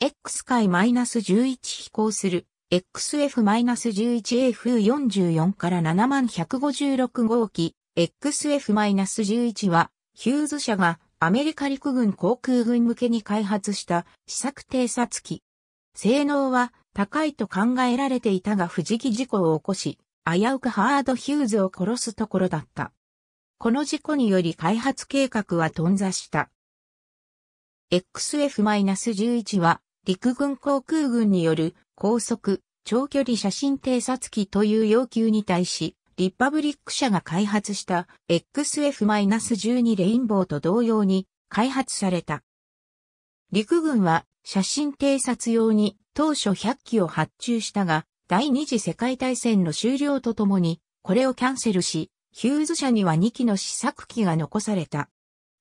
X 回 -11 飛行する XF-11A 風44から7156号機 XF-11 はヒューズ社がアメリカ陸軍航空軍向けに開発した試作偵察機。性能は高いと考えられていたが不時期事故を起こし、危うくハード・ヒューズを殺すところだった。この事故により開発計画は頓挫した。XF-11 は陸軍航空軍による高速、長距離写真偵察機という要求に対し、リパブリック社が開発した XF-12 レインボーと同様に開発された。陸軍は写真偵察用に当初100機を発注したが、第二次世界大戦の終了とともに、これをキャンセルし、ヒューズ社には2機の試作機が残された。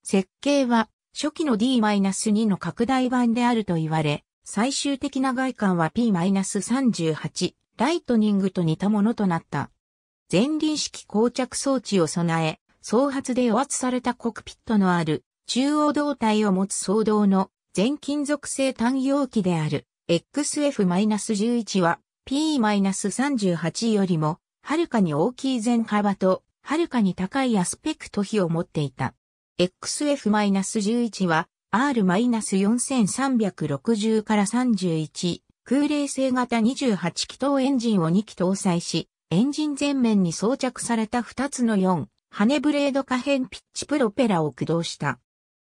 設計は初期の D-2 の拡大版であると言われ、最終的な外観は P-38 ライトニングと似たものとなった。前輪式膠着装置を備え、総発で与圧されたコクピットのある中央胴体を持つ総動の全金属製単容器である XF-11 は P-38 よりもはるかに大きい全幅とはるかに高いアスペクト比を持っていた。XF-11 は R-4360 から31、空冷製型28気筒エンジンを2機搭載し、エンジン前面に装着された2つの4、羽ブレード可変ピッチプロペラを駆動した。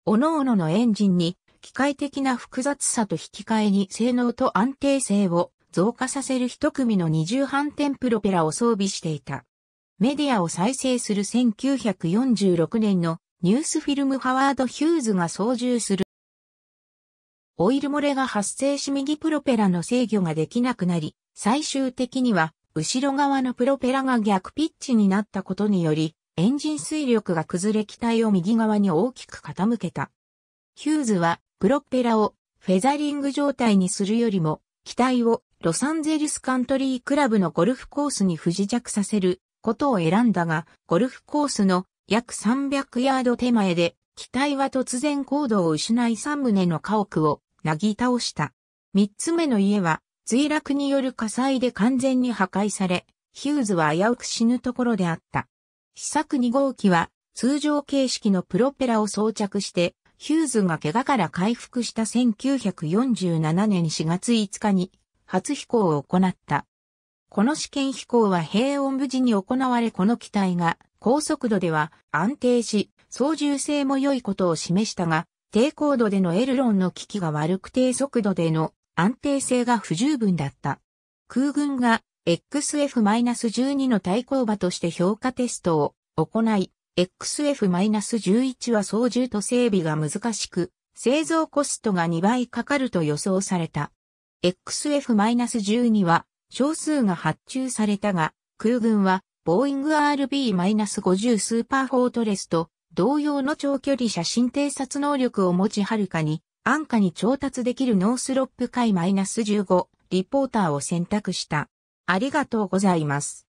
各々のエンジンに機械的な複雑さと引き換えに性能と安定性を増加させる一組の二重反転プロペラを装備していた。メディアを再生する1946年のニュースフィルムハワード・ヒューズが操縦する。オイル漏れが発生し右プロペラの制御ができなくなり、最終的には後ろ側のプロペラが逆ピッチになったことにより、エンジン水力が崩れ機体を右側に大きく傾けた。ヒューズはプロペラをフェザリング状態にするよりも、機体をロサンゼルスカントリークラブのゴルフコースに不時着させることを選んだが、ゴルフコースの約300ヤード手前で、機体は突然高度を失い3棟の家屋をなぎ倒した。3つ目の家は、墜落による火災で完全に破壊され、ヒューズは危うく死ぬところであった。試作2号機は、通常形式のプロペラを装着して、ヒューズが怪我から回復した1947年4月5日に初飛行を行った。この試験飛行は平穏無事に行われこの機体が高速度では安定し、操縦性も良いことを示したが、低高度でのエルロンの機器が悪く低速度での安定性が不十分だった。空軍が XF-12 の対抗馬として評価テストを行い、XF-11 は操縦と整備が難しく、製造コストが2倍かかると予想された。XF-12 は少数が発注されたが、空軍はボーイング RB-50 スーパーフォートレスと同様の長距離写真偵察能力を持ちはるかに安価に調達できるノースロップ海 -15 リポーターを選択した。ありがとうございます。